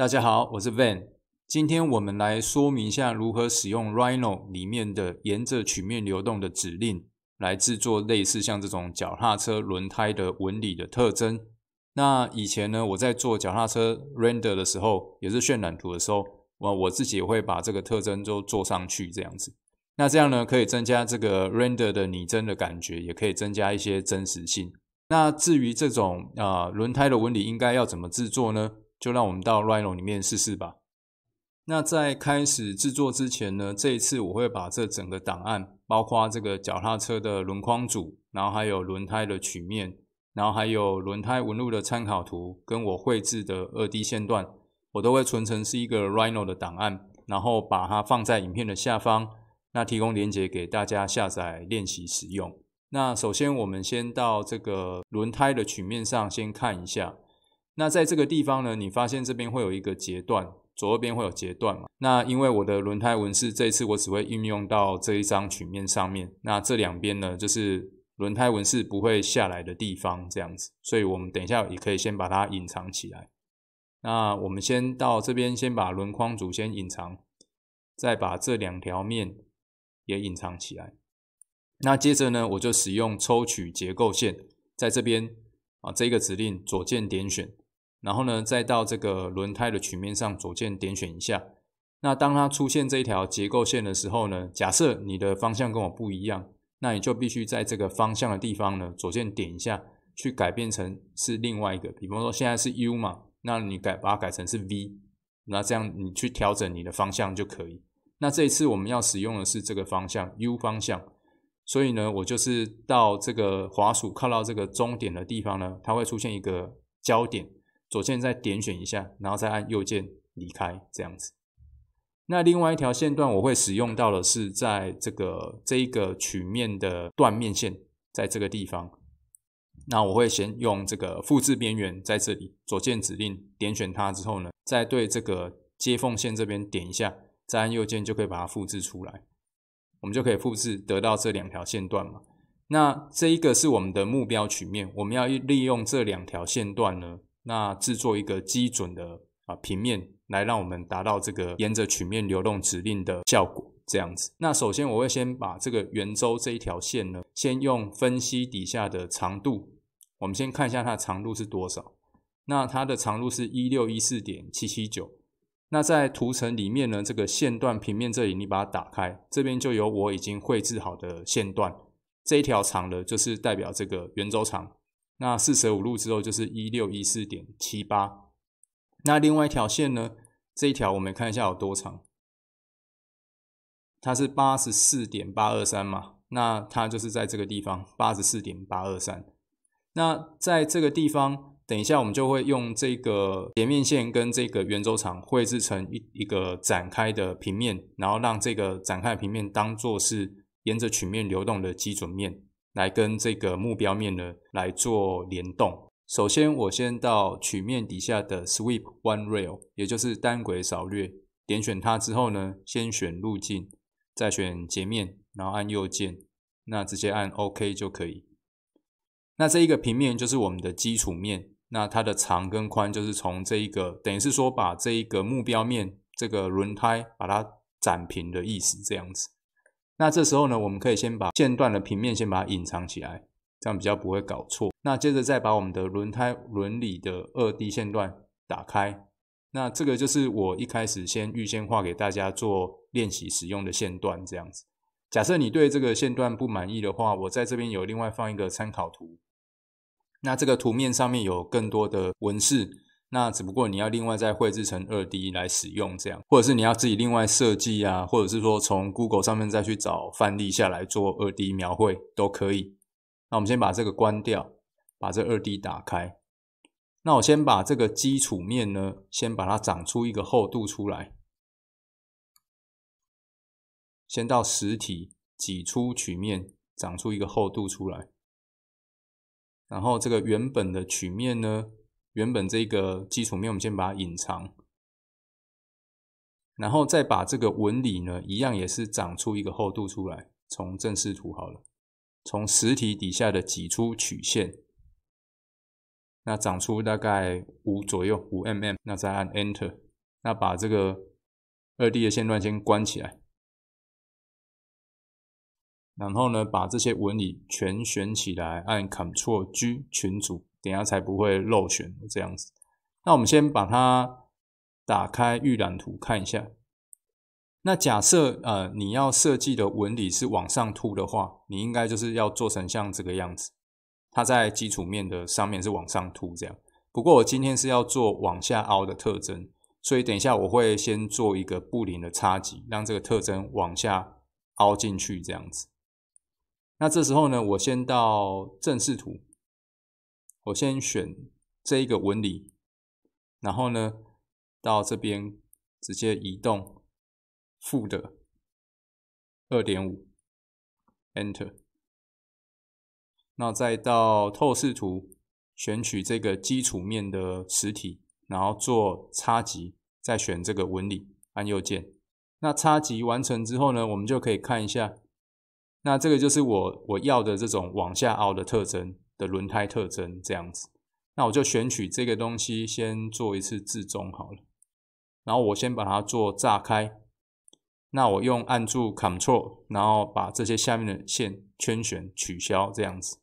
大家好，我是 Van。今天我们来说明一下如何使用 Rhino 里面的沿着曲面流动的指令来制作类似像这种脚踏车轮胎的纹理的特征。那以前呢，我在做脚踏车 render 的时候，也是渲染图的时候，我我自己会把这个特征都做上去这样子。那这样呢，可以增加这个 render 的拟真的感觉，也可以增加一些真实性。那至于这种啊轮胎的纹理应该要怎么制作呢？就让我们到 Rhino 里面试试吧。那在开始制作之前呢，这一次我会把这整个档案，包括这个脚踏车的轮框组，然后还有轮胎的曲面，然后还有轮胎纹路的参考图，跟我绘制的二 D 线段，我都会存成是一个 Rhino 的档案，然后把它放在影片的下方，那提供链接给大家下载练习使用。那首先我们先到这个轮胎的曲面上先看一下。那在这个地方呢，你发现这边会有一个截断，左右边会有截断嘛？那因为我的轮胎纹饰这一次我只会运用到这一张曲面上面，那这两边呢就是轮胎纹饰不会下来的地方，这样子，所以我们等一下也可以先把它隐藏起来。那我们先到这边，先把轮框组先隐藏，再把这两条面也隐藏起来。那接着呢，我就使用抽取结构线，在这边啊，这个指令左键点选。然后呢，再到这个轮胎的曲面上左键点选一下。那当它出现这一条结构线的时候呢，假设你的方向跟我不一样，那你就必须在这个方向的地方呢左键点一下，去改变成是另外一个。比方说现在是 U 嘛，那你改把它改成是 V，那这样你去调整你的方向就可以。那这一次我们要使用的是这个方向 U 方向，所以呢，我就是到这个滑鼠靠到这个终点的地方呢，它会出现一个焦点。左键再点选一下，然后再按右键离开这样子。那另外一条线段我会使用到的是，在这个这一个曲面的断面线在这个地方。那我会先用这个复制边缘在这里左键指令点选它之后呢，再对这个接缝线这边点一下，再按右键就可以把它复制出来。我们就可以复制得到这两条线段嘛？那这一个是我们的目标曲面，我们要利用这两条线段呢。那制作一个基准的啊平面，来让我们达到这个沿着曲面流动指令的效果，这样子。那首先我会先把这个圆周这一条线呢，先用分析底下的长度。我们先看一下它的长度是多少。那它的长度是一六一四点七七九。那在图层里面呢，这个线段平面这里，你把它打开，这边就有我已经绘制好的线段，这一条长的，就是代表这个圆周长。那四舍五入之后就是一六一四点七八。那另外一条线呢？这一条我们看一下有多长，它是八十四点八二三嘛。那它就是在这个地方八十四点八二三。那在这个地方，等一下我们就会用这个截面线跟这个圆周长绘制成一一个展开的平面，然后让这个展开的平面当做是沿着曲面流动的基准面。来跟这个目标面呢来做联动。首先，我先到曲面底下的 Sweep One Rail，也就是单轨扫略，点选它之后呢，先选路径，再选截面，然后按右键，那直接按 OK 就可以。那这一个平面就是我们的基础面，那它的长跟宽就是从这一个，等于是说把这一个目标面这个轮胎把它展平的意思，这样子。那这时候呢，我们可以先把线段的平面先把它隐藏起来，这样比较不会搞错。那接着再把我们的轮胎轮里的二 D 线段打开。那这个就是我一开始先预先画给大家做练习使用的线段，这样子。假设你对这个线段不满意的话，我在这边有另外放一个参考图。那这个图面上面有更多的纹饰。那只不过你要另外再绘制成二 D 来使用，这样，或者是你要自己另外设计啊，或者是说从 Google 上面再去找范例下来做二 D 描绘都可以。那我们先把这个关掉，把这二 D 打开。那我先把这个基础面呢，先把它长出一个厚度出来，先到实体挤出曲面，长出一个厚度出来。然后这个原本的曲面呢？原本这个基础面，我们先把它隐藏，然后再把这个纹理呢，一样也是长出一个厚度出来。从正视图好了，从实体底下的挤出曲线，那长出大概五左右五 mm，那再按 Enter，那把这个二 D 的线段先关起来，然后呢把这些纹理全选起来，按 Ctrl+G 群组。等下才不会漏选这样子。那我们先把它打开预览图看一下。那假设呃你要设计的纹理是往上凸的话，你应该就是要做成像这个样子，它在基础面的上面是往上凸这样。不过我今天是要做往下凹的特征，所以等一下我会先做一个布林的差集，让这个特征往下凹进去这样子。那这时候呢，我先到正视图。我先选这一个纹理，然后呢，到这边直接移动负的二点五，enter。那再到透视图，选取这个基础面的实体，然后做差集，再选这个纹理，按右键。那差集完成之后呢，我们就可以看一下，那这个就是我我要的这种往下凹的特征。的轮胎特征这样子，那我就选取这个东西先做一次自中好了，然后我先把它做炸开，那我用按住 c t r l 然后把这些下面的线圈选取消这样子，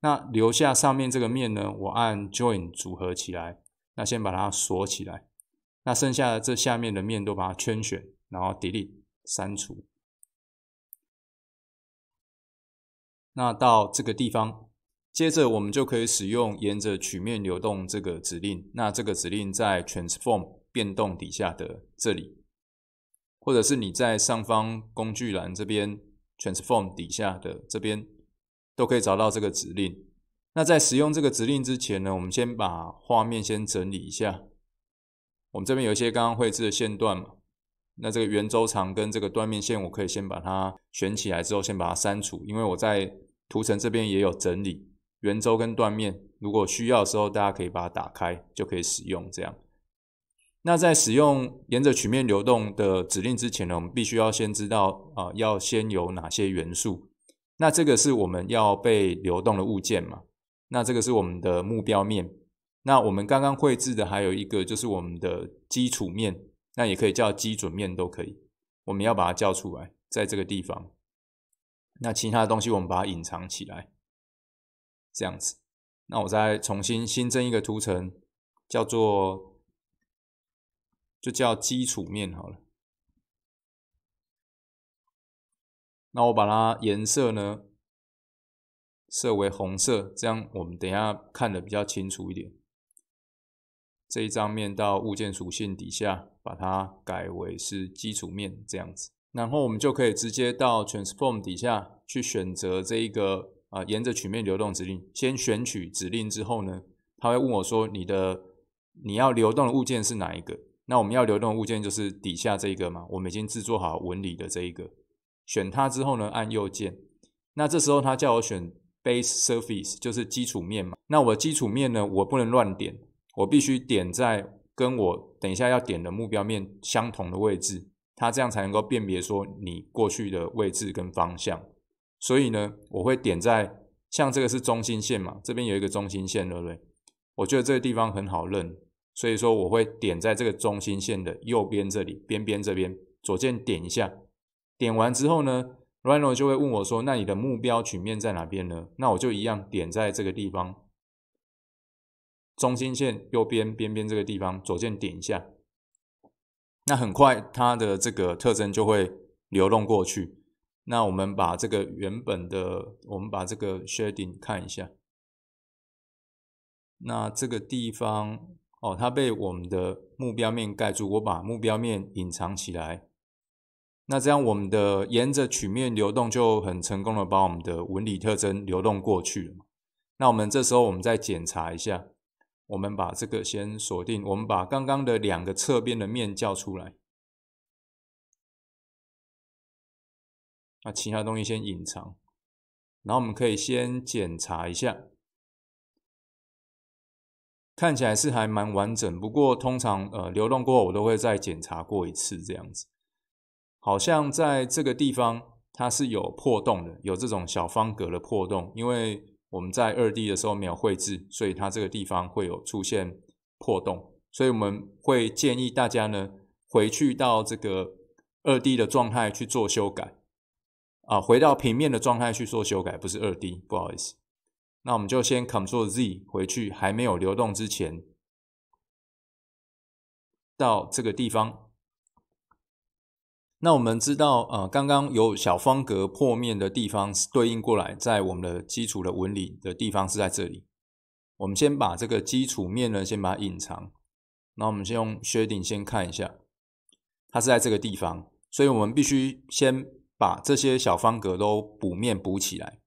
那留下上面这个面呢，我按 Join 组合起来，那先把它锁起来，那剩下的这下面的面都把它圈选，然后 Delete 删除，那到这个地方。接着我们就可以使用沿着曲面流动这个指令。那这个指令在 Transform 变动底下的这里，或者是你在上方工具栏这边 Transform 底下的这边都可以找到这个指令。那在使用这个指令之前呢，我们先把画面先整理一下。我们这边有一些刚刚绘制的线段嘛，那这个圆周长跟这个断面线，我可以先把它选起来之后，先把它删除，因为我在图层这边也有整理。圆周跟断面，如果需要的时候，大家可以把它打开，就可以使用。这样，那在使用沿着曲面流动的指令之前呢，我们必须要先知道，呃，要先有哪些元素。那这个是我们要被流动的物件嘛？那这个是我们的目标面。那我们刚刚绘制的还有一个就是我们的基础面，那也可以叫基准面都可以。我们要把它叫出来，在这个地方。那其他的东西我们把它隐藏起来。这样子，那我再重新新增一个图层，叫做就叫基础面好了。那我把它颜色呢设为红色，这样我们等下看的比较清楚一点。这一张面到物件属性底下，把它改为是基础面这样子，然后我们就可以直接到 Transform 底下去选择这一个。啊，沿着曲面流动指令，先选取指令之后呢，他会问我说：“你的你要流动的物件是哪一个？”那我们要流动的物件就是底下这个嘛，我们已经制作好纹理的这一个，选它之后呢，按右键。那这时候他叫我选 base surface，就是基础面嘛。那我的基础面呢，我不能乱点，我必须点在跟我等一下要点的目标面相同的位置，它这样才能够辨别说你过去的位置跟方向。所以呢，我会点在像这个是中心线嘛，这边有一个中心线，对不对？我觉得这个地方很好认，所以说我会点在这个中心线的右边这里边边这边，左键点一下。点完之后呢，Runo 就会问我说：“那你的目标曲面在哪边呢？”那我就一样点在这个地方，中心线右边边边这个地方，左键点一下。那很快它的这个特征就会流动过去。那我们把这个原本的，我们把这个 shading 看一下。那这个地方，哦，它被我们的目标面盖住，我把目标面隐藏起来。那这样，我们的沿着曲面流动就很成功的把我们的纹理特征流动过去了。那我们这时候我们再检查一下，我们把这个先锁定，我们把刚刚的两个侧边的面叫出来。那其他东西先隐藏，然后我们可以先检查一下，看起来是还蛮完整。不过通常呃流动过后，我都会再检查过一次这样子。好像在这个地方它是有破洞的，有这种小方格的破洞，因为我们在二 D 的时候没有绘制，所以它这个地方会有出现破洞。所以我们会建议大家呢回去到这个二 D 的状态去做修改。啊，回到平面的状态去做修改，不是二 D，不好意思。那我们就先 c t r l Z 回去，还没有流动之前，到这个地方。那我们知道，呃，刚刚有小方格破面的地方，是对应过来在我们的基础的纹理的地方是在这里。我们先把这个基础面呢，先把它隐藏。那我们先用 Shading 先看一下，它是在这个地方，所以我们必须先。把这些小方格都补面补起来。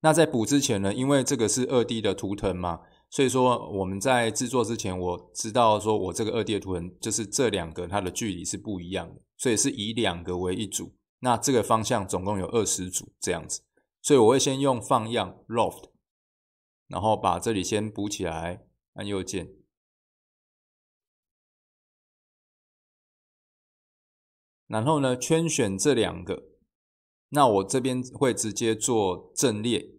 那在补之前呢，因为这个是二 D 的图腾嘛，所以说我们在制作之前，我知道说我这个二 D 的图腾就是这两个它的距离是不一样的，所以是以两个为一组。那这个方向总共有二十组这样子，所以我会先用放样 Loft，然后把这里先补起来，按右键，然后呢圈选这两个。那我这边会直接做阵列，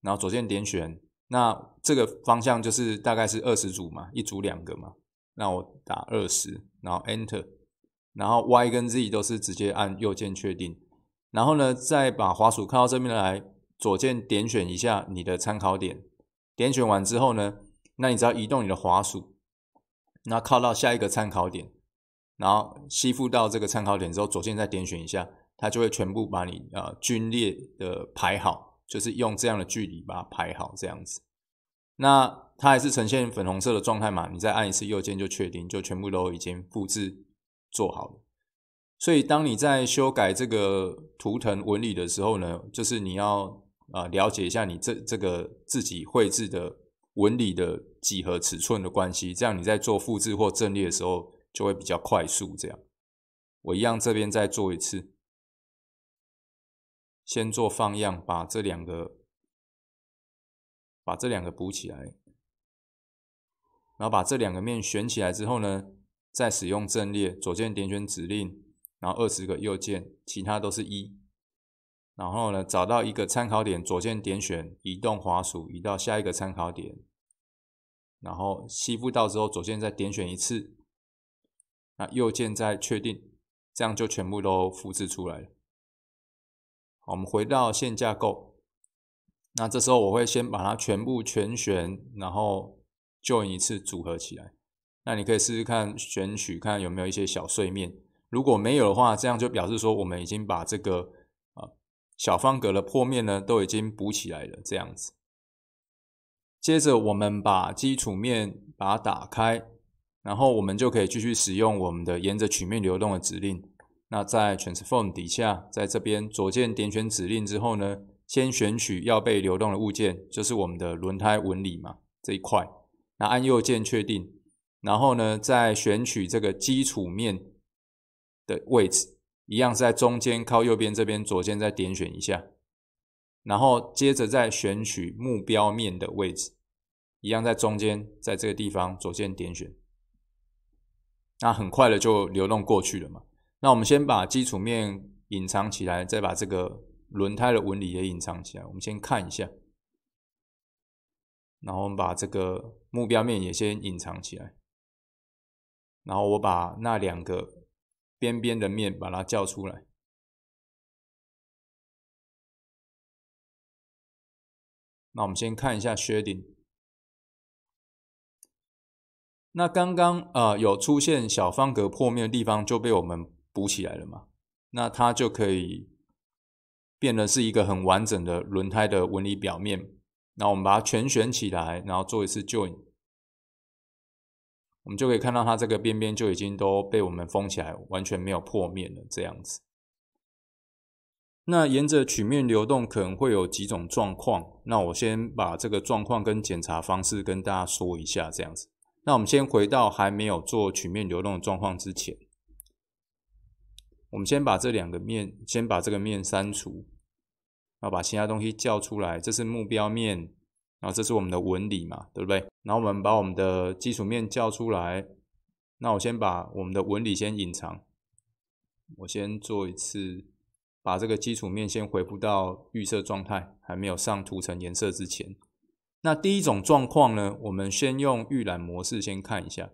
然后左键点选，那这个方向就是大概是二十组嘛，一组两个嘛，那我打二十，然后 Enter，然后 Y 跟 Z 都是直接按右键确定，然后呢再把滑鼠靠到这边来，左键点选一下你的参考点，点选完之后呢，那你只要移动你的滑鼠，那靠到下一个参考点，然后吸附到这个参考点之后，左键再点选一下。它就会全部把你呃均列的排好，就是用这样的距离把它排好这样子。那它还是呈现粉红色的状态嘛？你再按一次右键就确定，就全部都已经复制做好了。所以当你在修改这个图腾纹理的时候呢，就是你要啊了解一下你这这个自己绘制的纹理的几何尺寸的关系，这样你在做复制或阵列的时候就会比较快速。这样，我一样这边再做一次。先做放样，把这两个，把这两个补起来，然后把这两个面选起来之后呢，再使用阵列，左键点选指令，然后二十个右键，其他都是一，然后呢，找到一个参考点，左键点选，移动滑鼠移到下一个参考点，然后吸附到之后，左键再点选一次，那右键再确定，这样就全部都复制出来了。我们回到线架构，那这时候我会先把它全部全选，然后 join 一次组合起来。那你可以试试看选取，看有没有一些小碎面。如果没有的话，这样就表示说我们已经把这个啊小方格的破面呢都已经补起来了，这样子。接着我们把基础面把它打开，然后我们就可以继续使用我们的沿着曲面流动的指令。那在 transform 底下，在这边左键点选指令之后呢，先选取要被流动的物件，就是我们的轮胎纹理嘛这一块。那按右键确定，然后呢再选取这个基础面的位置，一样是在中间靠右边这边，左键再点选一下。然后接着再选取目标面的位置，一样在中间，在这个地方左键点选。那很快的就流动过去了嘛。那我们先把基础面隐藏起来，再把这个轮胎的纹理也隐藏起来。我们先看一下，然后我们把这个目标面也先隐藏起来。然后我把那两个边边的面把它叫出来。那我们先看一下 shading。那刚刚呃有出现小方格破面的地方就被我们。补起来了嘛？那它就可以变得是一个很完整的轮胎的纹理表面。那我们把它全选起来，然后做一次 join，我们就可以看到它这个边边就已经都被我们封起来，完全没有破面了。这样子。那沿着曲面流动可能会有几种状况。那我先把这个状况跟检查方式跟大家说一下，这样子。那我们先回到还没有做曲面流动的状况之前。我们先把这两个面，先把这个面删除，然后把其他东西叫出来。这是目标面，然后这是我们的纹理嘛，对不对？然后我们把我们的基础面叫出来。那我先把我们的纹理先隐藏。我先做一次，把这个基础面先回复到预设状态，还没有上图层颜色之前。那第一种状况呢，我们先用预览模式先看一下。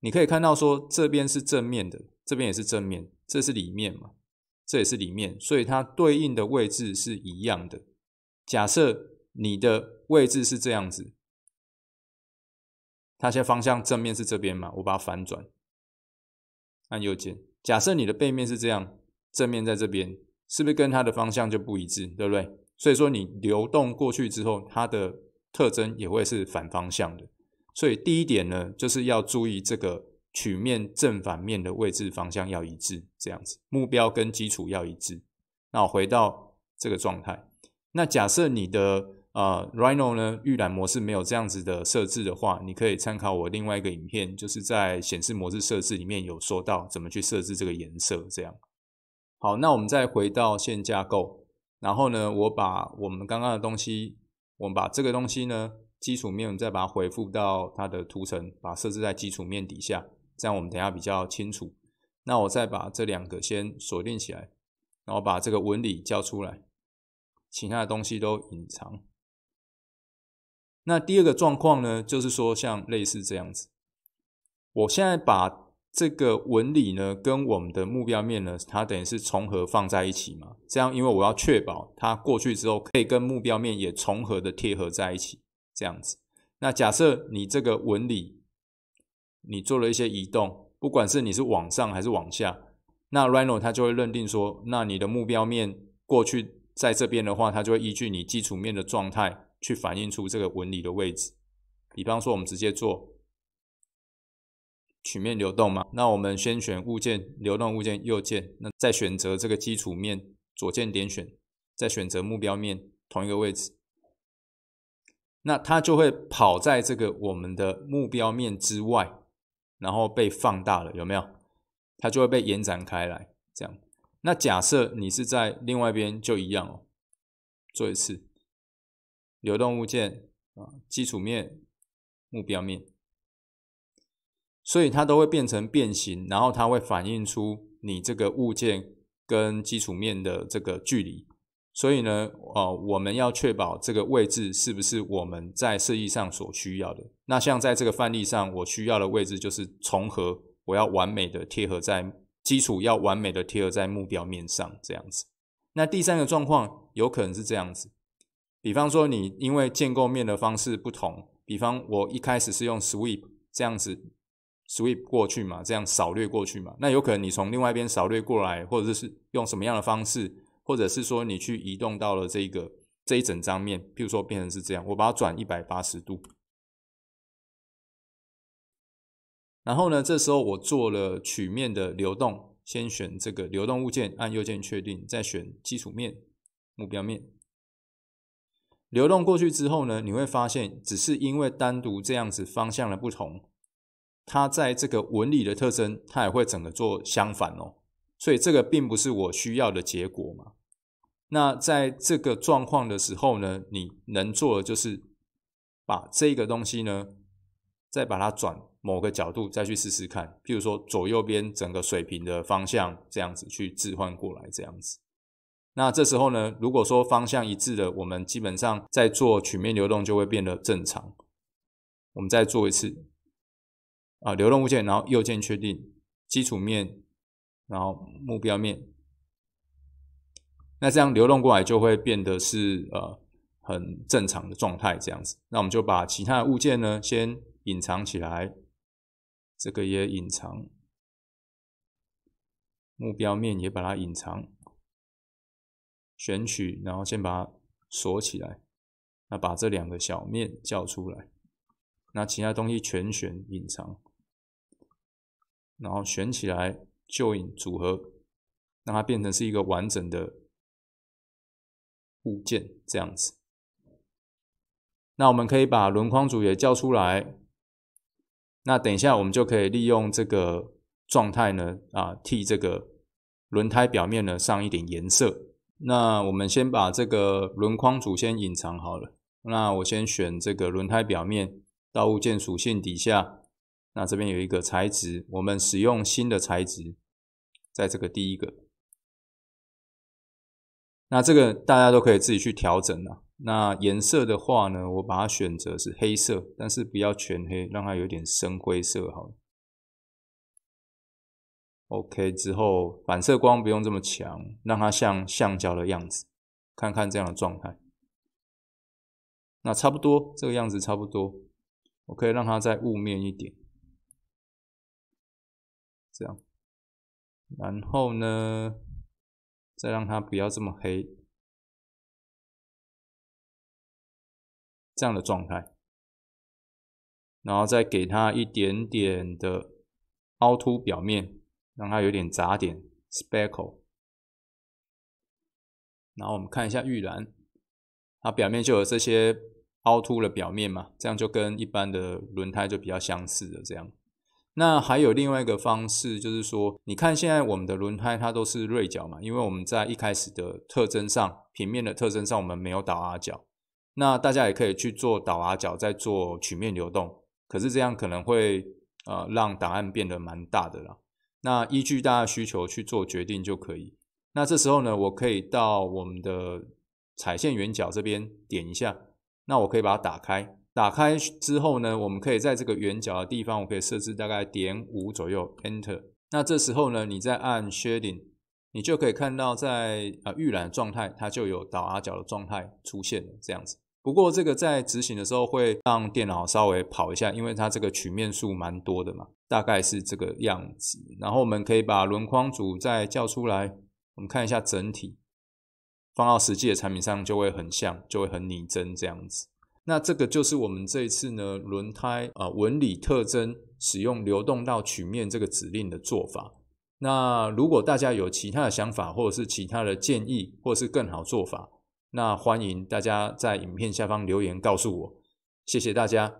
你可以看到说，这边是正面的，这边也是正面。这是里面嘛？这也是里面，所以它对应的位置是一样的。假设你的位置是这样子，它现在方向正面是这边嘛？我把它反转，按右键。假设你的背面是这样，正面在这边，是不是跟它的方向就不一致，对不对？所以说你流动过去之后，它的特征也会是反方向的。所以第一点呢，就是要注意这个。曲面正反面的位置方向要一致，这样子目标跟基础要一致。那回到这个状态，那假设你的呃 Rhino 呢预览模式没有这样子的设置的话，你可以参考我另外一个影片，就是在显示模式设置里面有说到怎么去设置这个颜色这样。好，那我们再回到线架构，然后呢，我把我们刚刚的东西，我们把这个东西呢基础面，我们再把它回复到它的图层，把设置在基础面底下。这样我们等下比较清楚。那我再把这两个先锁定起来，然后把这个纹理叫出来，其他的东西都隐藏。那第二个状况呢，就是说像类似这样子，我现在把这个纹理呢跟我们的目标面呢，它等于是重合放在一起嘛。这样因为我要确保它过去之后可以跟目标面也重合的贴合在一起，这样子。那假设你这个纹理。你做了一些移动，不管是你是往上还是往下，那 Rhino 它就会认定说，那你的目标面过去在这边的话，它就会依据你基础面的状态去反映出这个纹理的位置。比方说，我们直接做曲面流动嘛，那我们先选物件，流动物件右键，那再选择这个基础面左键点选，再选择目标面同一个位置，那它就会跑在这个我们的目标面之外。然后被放大了，有没有？它就会被延展开来，这样。那假设你是在另外一边，就一样哦。做一次，流动物件啊，基础面、目标面，所以它都会变成变形，然后它会反映出你这个物件跟基础面的这个距离。所以呢，呃，我们要确保这个位置是不是我们在设计上所需要的。那像在这个范例上，我需要的位置就是重合，我要完美的贴合在基础，要完美的贴合在目标面上这样子。那第三个状况有可能是这样子，比方说你因为建构面的方式不同，比方我一开始是用 sweep 这样子 sweep 过去嘛，这样扫略过去嘛，那有可能你从另外一边扫略过来，或者是用什么样的方式。或者是说你去移动到了这个这一整张面，譬如说变成是这样，我把它转一百八十度，然后呢，这时候我做了曲面的流动，先选这个流动物件，按右键确定，再选基础面、目标面，流动过去之后呢，你会发现，只是因为单独这样子方向的不同，它在这个纹理的特征，它也会整个做相反哦，所以这个并不是我需要的结果嘛。那在这个状况的时候呢，你能做的就是把这个东西呢，再把它转某个角度，再去试试看。比如说左右边整个水平的方向这样子去置换过来这样子。那这时候呢，如果说方向一致的，我们基本上在做曲面流动就会变得正常。我们再做一次啊，流动物件，然后右键确定基础面，然后目标面。那这样流动过来就会变得是呃很正常的状态这样子。那我们就把其他的物件呢先隐藏起来，这个也隐藏，目标面也把它隐藏，选取，然后先把它锁起来。那把这两个小面叫出来，那其他东西全选隐藏，然后选起来，就影组合，让它变成是一个完整的。物件这样子，那我们可以把轮框组也叫出来。那等一下，我们就可以利用这个状态呢，啊，替这个轮胎表面呢上一点颜色。那我们先把这个轮框组先隐藏好了。那我先选这个轮胎表面，到物件属性底下，那这边有一个材质，我们使用新的材质，在这个第一个。那这个大家都可以自己去调整了。那颜色的话呢，我把它选择是黑色，但是不要全黑，让它有点深灰色好。了。OK 之后，反射光不用这么强，让它像橡胶的样子，看看这样的状态。那差不多，这个样子差不多。我可以让它再雾面一点，这样。然后呢？再让它不要这么黑，这样的状态，然后再给它一点点的凹凸表面，让它有点杂点，specle。然后我们看一下预览，它表面就有这些凹凸的表面嘛，这样就跟一般的轮胎就比较相似的这样。那还有另外一个方式，就是说，你看现在我们的轮胎它都是锐角嘛，因为我们在一开始的特征上，平面的特征上，我们没有倒 R 角。那大家也可以去做倒 R 角，再做曲面流动，可是这样可能会呃让档案变得蛮大的啦。那依据大家需求去做决定就可以。那这时候呢，我可以到我们的彩线圆角这边点一下，那我可以把它打开。打开之后呢，我们可以在这个圆角的地方，我可以设置大概点五左右。Enter。那这时候呢，你再按 Shading，你就可以看到在呃预览状态，它就有倒 R 角的状态出现了这样子。不过这个在执行的时候会让电脑稍微跑一下，因为它这个曲面数蛮多的嘛，大概是这个样子。然后我们可以把轮框组再叫出来，我们看一下整体。放到实际的产品上就会很像，就会很拟真这样子。那这个就是我们这一次呢轮胎啊纹理特征使用流动到曲面这个指令的做法。那如果大家有其他的想法，或者是其他的建议，或者是更好做法，那欢迎大家在影片下方留言告诉我。谢谢大家。